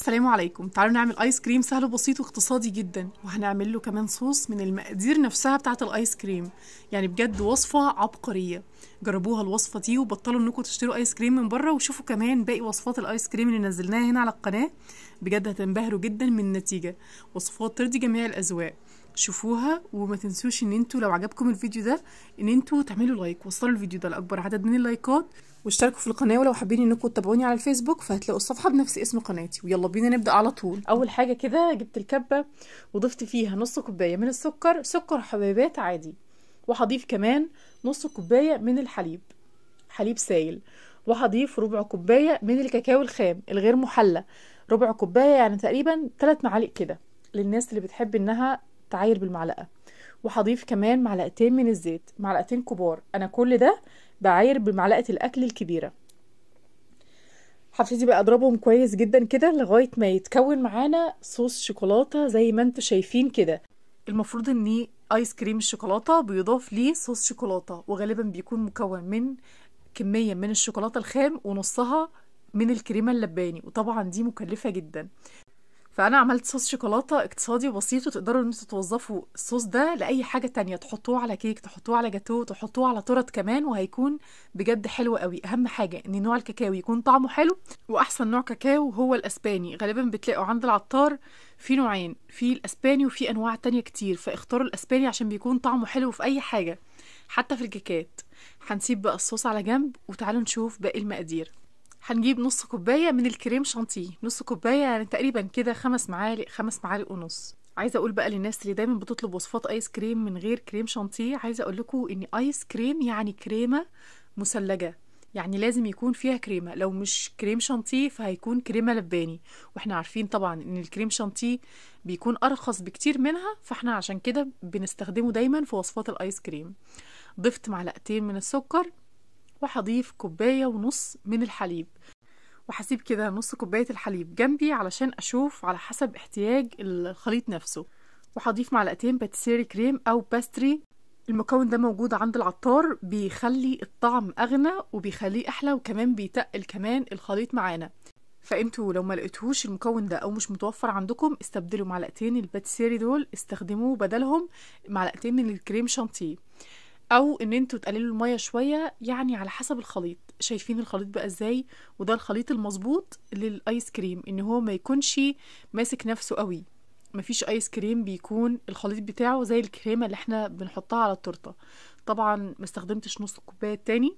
السلام عليكم تعالوا نعمل ايس كريم سهل وبسيط واقتصادي جدا وهنعمل له كمان صوص من المقادير نفسها بتاعه الايس كريم يعني بجد وصفه عبقريه جربوها الوصفه دي وبطلوا انكم تشتروا ايس كريم من بره وشوفوا كمان باقي وصفات الايس كريم اللي نزلناها هنا على القناه بجد هتنبهروا جدا من النتيجه وصفات ترضي جميع الاذواق شوفوها وما تنسوش ان انتوا لو عجبكم الفيديو ده ان انتوا تعملوا لايك وصلوا الفيديو ده لاكبر عدد من اللايكات واشتركوا في القناه ولو حابين انكم تتابعوني على الفيسبوك فهتلاقوا الصفحه بنفس اسم قناتي ويلا بينا نبدا على طول اول حاجه كده جبت الكبه وضفت فيها نص كوبايه من السكر سكر حبيبات عادي وهضيف كمان نص كوبايه من الحليب حليب سائل وهضيف ربع كوبايه من الكاكاو الخام الغير محلى ربع كوبايه يعني تقريبا ثلاث معالق كده للناس اللي بتحب انها تعاير بالمعلقه وهضيف كمان معلقتين من الزيت معلقتين كبار انا كل ده بعاير بمعلقه الاكل الكبيره هبتدي بقى اضربهم كويس جدا كده لغايه ما يتكون معانا صوص شوكولاته زي ما انتوا شايفين كده المفروض ان ايس كريم الشوكولاته بيضاف ليه صوص شوكولاته وغالبا بيكون مكون من كميه من الشوكولاته الخام ونصها من الكريمه اللباني وطبعا دي مكلفه جدا فانا عملت صوص شوكولاته اقتصادي وبسيط وتقدروا ان انتوا توظفوا الصوص ده لاي حاجه تانية تحطوه على كيك تحطوه على جاتو تحطوه على تورت كمان وهيكون بجد حلو قوي اهم حاجه ان نوع الكاكاو يكون طعمه حلو واحسن نوع كاكاو هو الاسباني غالبا بتلاقوا عند العطار في نوعين في الاسباني وفي انواع تانية كتير فاختاروا الاسباني عشان بيكون طعمه حلو في اي حاجه حتى في الكيكات هنسيب بقى الصوص على جنب وتعالوا نشوف باقي المقادير هنجيب نص كوباية من الكريم شانتيه نص كوباية يعني تقريبا كده خمس معالق خمس معالق ونص عايزه اقول بقى للناس اللي دايما بتطلب وصفات ايس كريم من غير كريم شانتيه عايزه اقول لكم ان ايس كريم يعني كريمه مثلجه يعني لازم يكون فيها كريمه لو مش كريم شانتيه فهيكون كريمه لباني واحنا عارفين طبعا ان الكريم شانتيه بيكون ارخص بكتير منها فاحنا عشان كده بنستخدمه دايما في وصفات الايس كريم ضفت معلقتين من السكر وهضيف كوباية ونص من الحليب وهسيب كده نص كوباية الحليب جنبي علشان أشوف على حسب احتياج الخليط نفسه وهضيف معلقتين باتسيري كريم أو باستري المكون ده موجود عند العطار بيخلي الطعم أغنى وبيخليه أحلى وكمان بيتقل كمان الخليط معانا فانتوا لو ما لقيتوش المكون ده او مش متوفر عندكم استبدلوا معلقتين الباتسيري دول استخدموا بدلهم معلقتين من الكريم شانتيه او ان انتوا تقللوا الميه شويه يعني على حسب الخليط شايفين الخليط بقى ازاي وده الخليط المظبوط للايس كريم ان هو ما يكونش ماسك نفسه قوي مفيش ايس كريم بيكون الخليط بتاعه زي الكريمه اللي احنا بنحطها على التورته طبعا ما استخدمتش نص كوبايه تاني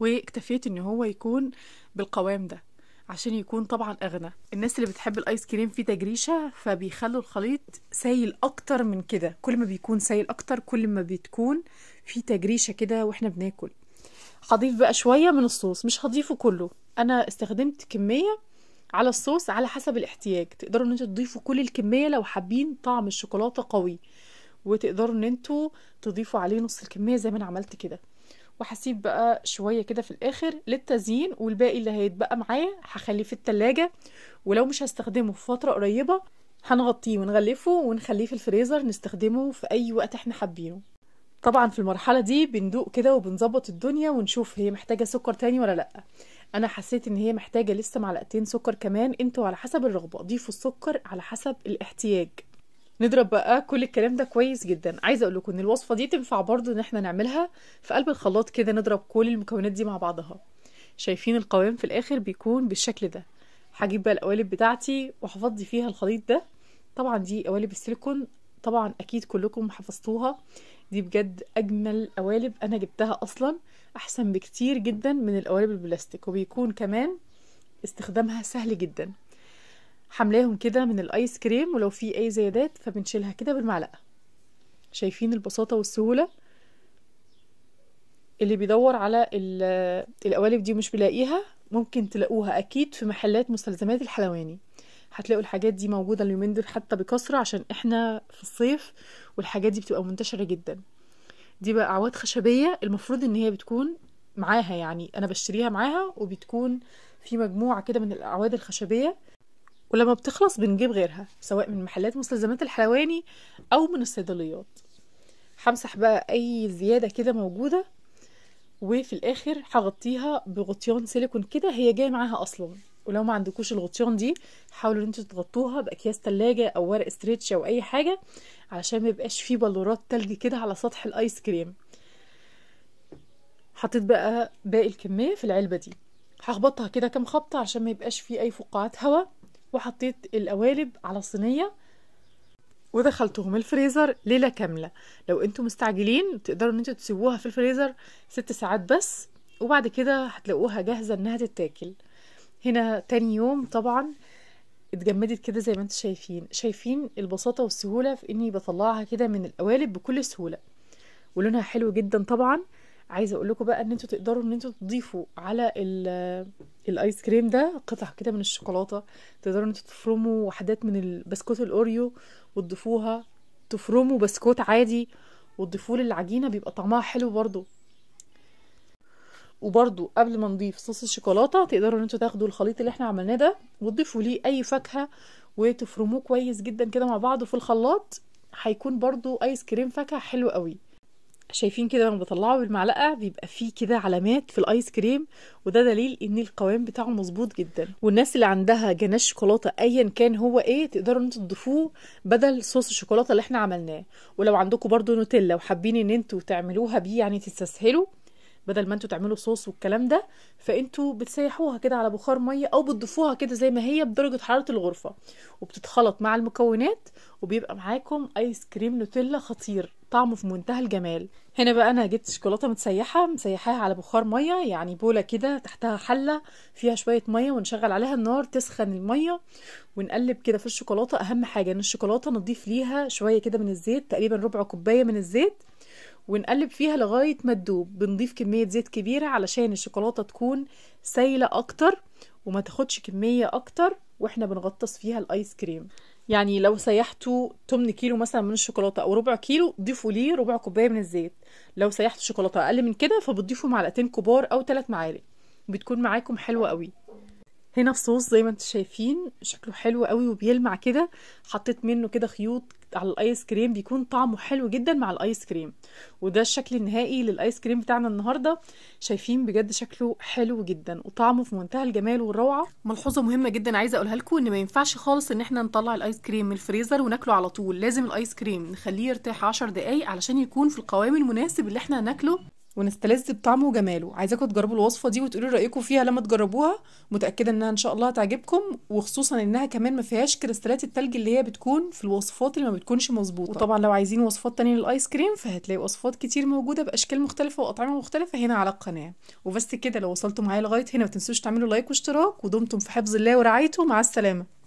واكتفيت ان هو يكون بالقوام ده عشان يكون طبعا اغنى الناس اللي بتحب الايس كريم فيه تجريشه فبيخلوا الخليط سايل اكتر من كده كل ما بيكون سايل اكتر كل ما بتكون فيه تجريشه كده واحنا بناكل هضيف بقى شويه من الصوص مش هضيفه كله انا استخدمت كميه على الصوص على حسب الاحتياج تقدروا ان انتوا تضيفوا كل الكميه لو حابين طعم الشوكولاته قوي وتقدروا ان انتوا تضيفوا عليه نص الكميه زي ما انا عملت كده وهسيب بقى شويه كده في الاخر للتزيين والباقي اللي هيتبقى معايا هخليه في التلاجة ولو مش هستخدمه في فتره قريبه هنغطيه ونغلفه ونخليه في الفريزر نستخدمه في اي وقت احنا حابينه طبعا في المرحله دي بندوق كده وبنظبط الدنيا ونشوف هي محتاجه سكر تاني ولا لا انا حسيت ان هي محتاجه لسه معلقتين سكر كمان انتوا على حسب الرغبه ضيفوا السكر على حسب الاحتياج نضرب بقى كل الكلام ده كويس جدا عايزه اقول لكم ان الوصفه دي تنفع برضو ان احنا نعملها في قلب الخلاط كده نضرب كل المكونات دي مع بعضها شايفين القوام في الاخر بيكون بالشكل ده هجيب بقى القوالب بتاعتي وهفضي فيها الخليط ده طبعا دي قوالب السيليكون طبعا اكيد كلكم حفظتوها دي بجد اجمل قوالب انا جبتها اصلا احسن بكتير جدا من القوالب البلاستيك وبيكون كمان استخدامها سهل جدا حملاهم كده من الايس كريم ولو في اي زيادات فبنشيلها كده بالمعلقه شايفين البساطه والسهوله اللي بيدور على القوالب دي مش بيلاقيها ممكن تلاقوها اكيد في محلات مستلزمات الحلواني هتلاقوا الحاجات دي موجوده اليومين دول حتى بكثره عشان احنا في الصيف والحاجات دي بتبقى منتشره جدا دي بقى اعواد خشبيه المفروض ان هي بتكون معاها يعني انا بشتريها معاها وبتكون في مجموعه كده من الاعواد الخشبيه ولما بتخلص بنجيب غيرها سواء من محلات مستلزمات الحلواني أو من الصيدليات همسح بقى أي زيادة كده موجودة وفي الآخر هغطيها بغطيان سيليكون كده هي جاية معاها أصلا ولو ما عندكوش الغطيان دي حاولوا ان انتوا تغطوها باكياس تلاجة او ورق ستريتش او اي حاجه علشان ما يبقاش فيه بلورات تلج كده على سطح الايس كريم حطيت بقى باقي الكميه في العلبه دي هخبطها كده كام خبطه عشان ما يبقاش فيه اي فقاعات هواء وحطيت القوالب على صينيه ودخلتهم الفريزر ليلة كاملة لو انتم مستعجلين تقدروا ان انتوا تسيبوها في الفريزر ست ساعات بس وبعد كده هتلاقوها جاهزة انها تتاكل هنا تاني يوم طبعا اتجمدت كده زي ما انتم شايفين شايفين البساطة والسهولة في اني بطلعها كده من القوالب بكل سهولة ولونها حلو جدا طبعا عايزه اقول لكم بقى ان انتوا تقدروا ان انتوا تضيفوا على الايس كريم ده قطع كده من الشوكولاته تقدروا ان انتوا تفرموا وحدات من البسكوت الاوريو وتضيفوها تفرموا بسكوت عادي وتضيفوه للعجينه بيبقى طعمها حلو برضو وبرضو قبل ما نضيف صوص الشوكولاته تقدروا ان انتوا تاخدوا الخليط اللي احنا عملناه ده وتضيفوا ليه اي فاكهه وتفرموه كويس جدا كده مع بعضه في الخلاط هيكون برضو ايس كريم فاكهه حلو قوي شايفين كده لما بطلعه بالمعلقه بيبقى فيه كده علامات في الايس كريم وده دليل ان القوام بتاعه مظبوط جدا والناس اللي عندها جناش شوكولاته ايا كان هو ايه تقدروا ان انتوا تضيفوه بدل صوص الشوكولاته اللي احنا عملناه ولو عندكم برضو نوتيلا وحابين ان انتوا تعملوها بيه يعني تستسهلوا بدل ما انتوا تعملوا صوص والكلام ده فانتوا بتسيحوها كده على بخار ميه او بتضيفوها كده زي ما هي بدرجه حراره الغرفه وبتتخلط مع المكونات وبيبقى معاكم ايس كريم نوتيلا خطير طعمه في منتهى الجمال هنا بقى انا جبت شوكولاته متسيحه مسيحاها على بخار ميه يعني بوله كده تحتها حله فيها شويه ميه ونشغل عليها النار تسخن الميه ونقلب كده في الشوكولاته اهم حاجه ان الشوكولاته نضيف ليها شويه كده من الزيت تقريبا ربع كوبايه من الزيت ونقلب فيها لغاية ما تدوب بنضيف كمية زيت كبيرة علشان الشوكولاتة تكون سايلة أكتر وما تاخدش كمية أكتر واحنا بنغطس فيها الايس كريم يعني لو سيحتوا 8 كيلو مثلا من الشوكولاته او ربع كيلو ضيفوا ليه ربع كوبايه من الزيت لو سيحتوا شوكولاته اقل من كده فبتضيفوا معلقتين كبار او ثلاث معالق بتكون معاكم حلوه قوي هنا الصوص زي ما انتم شايفين شكله حلو قوي وبيلمع كده حطيت منه كده خيوط على الايس كريم بيكون طعمه حلو جدا مع الايس كريم وده الشكل النهائي للايس كريم بتاعنا النهارده شايفين بجد شكله حلو جدا وطعمه في منتهى الجمال والروعه ملحوظه مهمه جدا عايزه اقولها لكم ان ما ينفعش خالص ان احنا نطلع الايس كريم من الفريزر وناكله على طول لازم الايس كريم نخليه يرتاح 10 دقايق علشان يكون في القوام المناسب اللي احنا هناكله ونستلذ بطعمه وجماله عايزاكم تجربوا الوصفه دي وتقولوا رايكم فيها لما تجربوها متاكده انها ان شاء الله هتعجبكم وخصوصا انها كمان ما فيهاش كريستالات التلج اللي هي بتكون في الوصفات اللي ما بتكونش مظبوطه وطبعا لو عايزين وصفات تانية للايس كريم فهتلاقي وصفات كتير موجوده باشكال مختلفه واطعمه مختلفه هنا على القناه وبس كده لو وصلتوا معايا لغايه هنا ما تنسوش تعملوا لايك واشتراك ودمتم في حفظ الله ورعايته مع السلامه